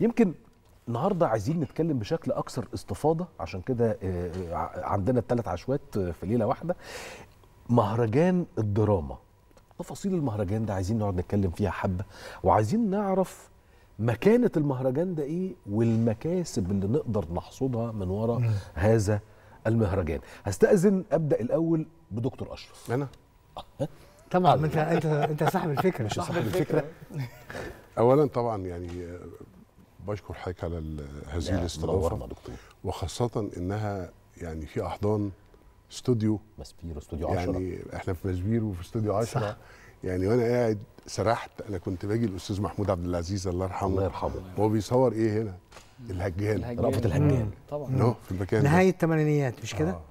يمكن النهارده عايزين نتكلم بشكل اكثر استفاضه عشان كده آه، آه، عندنا الثلاث عشوات آه، في ليله واحده مهرجان الدراما تفاصيل المهرجان ده عايزين نقعد نتكلم فيها حبه وعايزين نعرف مكانه المهرجان ده ايه والمكاسب اللي نقدر نحصدها من وراء هذا المهرجان هستاذن ابدا الاول بدكتور اشرف انا طبعا انت انت انت صاحب الفكره مش صاحب الفكره اولا طبعا يعني بشكر حضرتك على هذه الاستضافه وخاصه انها يعني في احضان استوديو ماسبيرو استوديو 10 يعني احنا في ماسبيرو وفي استوديو 10 يعني وانا قاعد سرحت انا كنت باجي الاستاذ محمود عبد العزيز الله يرحمه الله يرحمه هو بيصور ايه هنا؟ الهجان رأفت الهجان طبعا نو في المكان نهايه الثمانينيات مش كده؟ آه.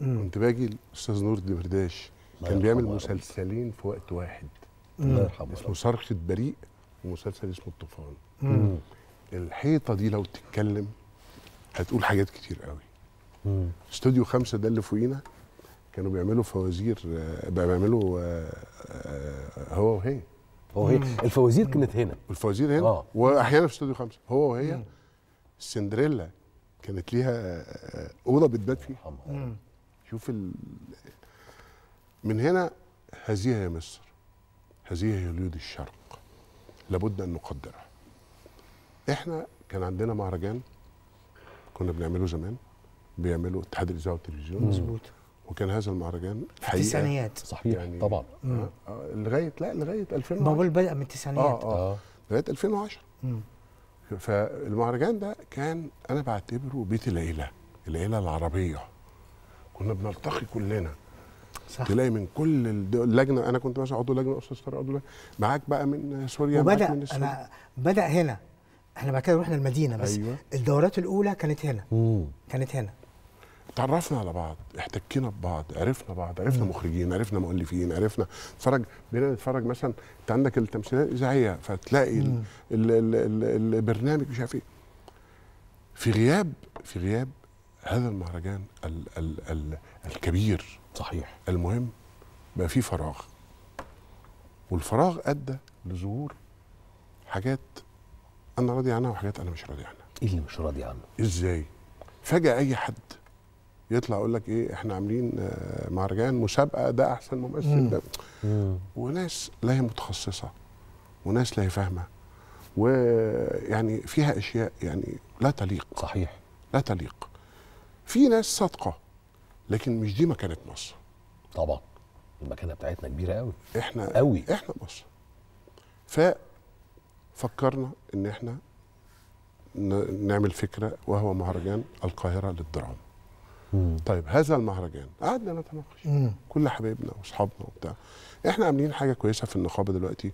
كنت باجي الاستاذ نور الدبرداش كان بيعمل مسلسلين في وقت واحد الله يرحمه اسمه صرخه بريء ومسلسل اسمه الطوفان الحيطه دي لو تتكلم هتقول حاجات كتير قوي استوديو خمسة ده اللي فوقينا كانوا بيعملوا فوازير آه، بيعملوا آه، آه، هو وهي هو وهي الفوازير كانت هنا الفوازير هنا آه. واحيانا في استوديو خمسة هو وهي سندريلا كانت ليها اوضه بتبات فيها شوف ال... من هنا هذه هي مصر هذه هي هوليود الشرق لابد ان نقدرها احنا كان عندنا مهرجان كنا بنعمله زمان بيعمله اتحاد الاذاعه والتلفزيون مظبوط وكان هذا المهرجان الحقيقه التسعينيات صحيح يعني طبعا آه, آه، لغايه لا لغايه 2010 ما بقول بدا من التسعينيات اه, آه. آه. لغايه 2010 مم. فالمهرجان ده كان انا بعتبره بيت العيله العيله العربيه كنا بنلتقي كلنا صح. تلاقي من كل اللجنه انا كنت مثلا عضو لجنه استاذ طارق عضو معاك بقى من سوريا وبدا من السوريا. انا بدا هنا احنا بعد كده رحنا المدينه بس أيوة. الدورات الاولى كانت هنا مم. كانت هنا تعرفنا على بعض احتكينا ببعض عرفنا بعض عرفنا مم. مخرجين عرفنا مؤلفين عرفنا اتفرج بقينا نتفرج مثلا انت عندك التمثيليه الاذاعيه فتلاقي الـ الـ الـ الـ البرنامج مش عارف ايه في غياب في غياب هذا المهرجان الـ الـ الـ الكبير صحيح المهم بقى في فراغ والفراغ ادى لظهور حاجات انا راضي عنها وحاجات انا مش راضي عنها ايه اللي مش راضي عنه ازاي فجاه اي حد يطلع يقول لك ايه احنا عاملين آه، مهرجان مسابقه ده احسن ممثل مم. ده مم. وناس لا هي متخصصه وناس لا هي فاهمه ويعني فيها اشياء يعني لا تليق صحيح لا تليق في ناس صادقه لكن مش دي مكانه مصر طبعا المكانه بتاعتنا كبيره قوي احنا قوي احنا مصر ف فكرنا ان احنا نعمل فكره وهو مهرجان القاهره للدراما طيب هذا المهرجان قعدنا نتناقش كل حبايبنا واصحابنا وبتاع احنا عاملين حاجه كويسه في النقابه دلوقتي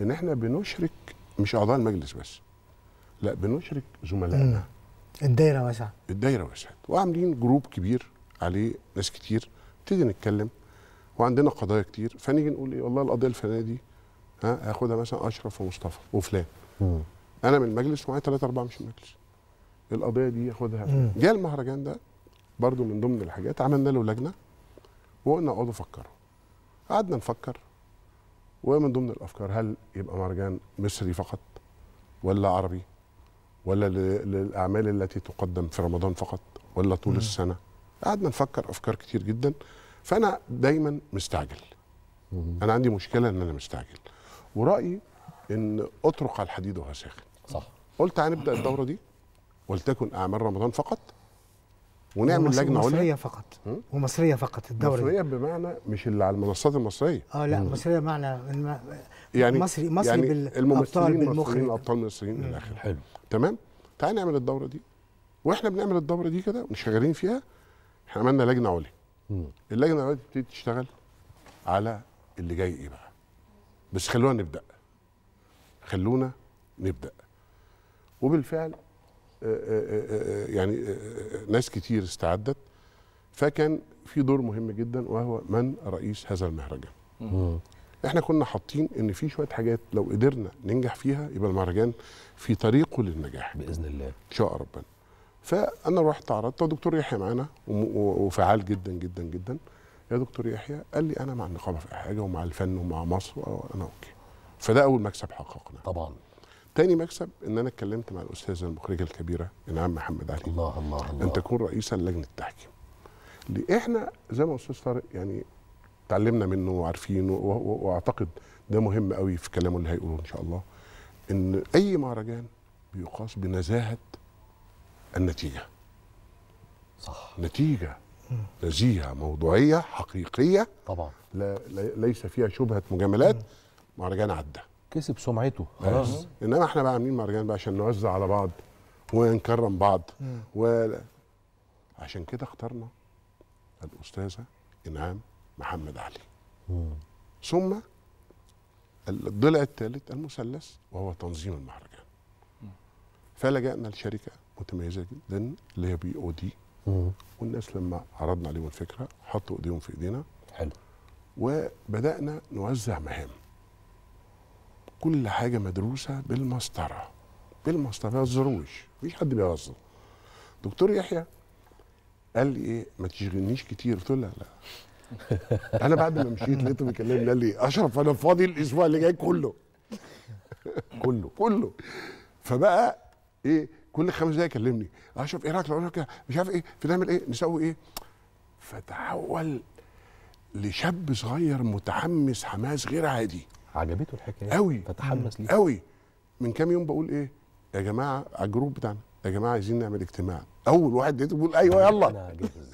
ان احنا بنشرك مش اعضاء المجلس بس لا بنشرك زملائنا الدايره واسعه الدايره واسعه وعاملين جروب كبير عليه ناس كتير نبتدي نتكلم وعندنا قضايا كتير فنيجي نقول ايه والله القضيه الفلانيه دي ها هاخدها مثلا اشرف ومصطفى وفلان مم. انا من المجلس ومعايا ثلاثه اربعه مش من المجلس القضيه دي ياخدها جه المهرجان ده برضو من ضمن الحاجات عملنا له لجنه وقلنا اقعدوا فكروا قعدنا نفكر ومن ضمن الافكار هل يبقى مهرجان مصري فقط ولا عربي ولا للاعمال التي تقدم في رمضان فقط ولا طول مم. السنه قعدنا نفكر افكار كتير جدا فانا دايما مستعجل مم. انا عندي مشكله ان انا مستعجل ورأيي إن أطرق على الحديد وهو ساخن صح قلت هنبدأ الدورة دي ولتكن أعمال رمضان فقط ونعمل لجنه عليا مصريه فقط ومصريه فقط الدوره مصريه بمعنى مش اللي على المنصات المصريه اه لا مصريه بمعنى الم... يعني مصري مصري يعني بالابطال بالمخرج الابطال المصريين الى اخره حلو تمام تعال نعمل الدوره دي واحنا بنعمل الدوره دي كده وشغالين فيها احنا عملنا لجنه عليا اللجنه العليا تبتدي تشتغل على اللي جاي ايه بقى بس خلونا نبدا خلونا نبدا وبالفعل آه، آه، آه، يعني ناس كتير استعدت فكان في دور مهم جدا وهو من رئيس هذا المهرجان احنا كنا حاطين ان في شويه حاجات لو قدرنا ننجح فيها يبقى المهرجان في طريقه للنجاح باذن الله ان شاء ربنا فانا رحت عرضت ودكتور يحيى معانا وفعال جدا جدا جدا يا دكتور يحيى قال لي انا مع النقابه في حاجه ومع الفن ومع مصر وانا اوكي فده اول مكسب حققنا طبعا تاني مكسب ان انا اتكلمت مع الاستاذه المخرجه الكبيره انعام محمد علي الله الله الله ان تكون رئيسا لجنه التحكيم احنا زي ما استاذ طارق يعني اتعلمنا منه وعارفينه واعتقد ده مهم قوي في كلامه اللي هيقوله ان شاء الله ان اي مهرجان بيقاس بنزاهه النتيجه صح نتيجه نزيهه موضوعيه حقيقيه طبعا لا ليس فيها شبهه مجاملات مهرجان عدى كسب سمعته خلاص انما احنا بقى عاملين مهرجان بقى عشان نوزع على بعض ونكرم بعض و... عشان كده اخترنا الاستاذه انعام محمد علي مم. ثم الضلع الثالث المثلث وهو تنظيم المهرجان فلجأنا لشركه متميزه جدا اللي هي بي او دي والناس لما عرضنا عليهم الفكره حطوا ايديهم في ايدينا حلو وبدانا نوزع مهام كل حاجه مدروسه بالمسطره بالمسطره ما تزروش مفيش حد بيهزر دكتور يحيى قال لي ايه ما تشغلنيش كتير قلت له لا لا انا بعد ما مشيت لقيته بيكلمني قال لي اشرف انا فاضي الاسبوع اللي جاي كله كله كله فبقى ايه كل خمس دقايق يكلمني اشوف ايه رايك لو كده مش عارف ايه نعمل ايه نسوي ايه فتحول لشاب صغير متحمس حماس غير عادي عجبته الحكايه قوي فتحمس ليه قوي من كام يوم بقول ايه يا جماعه على الجروب بتاعنا يا جماعه عايزين نعمل اجتماع اول واحد بيقول ايوه يلا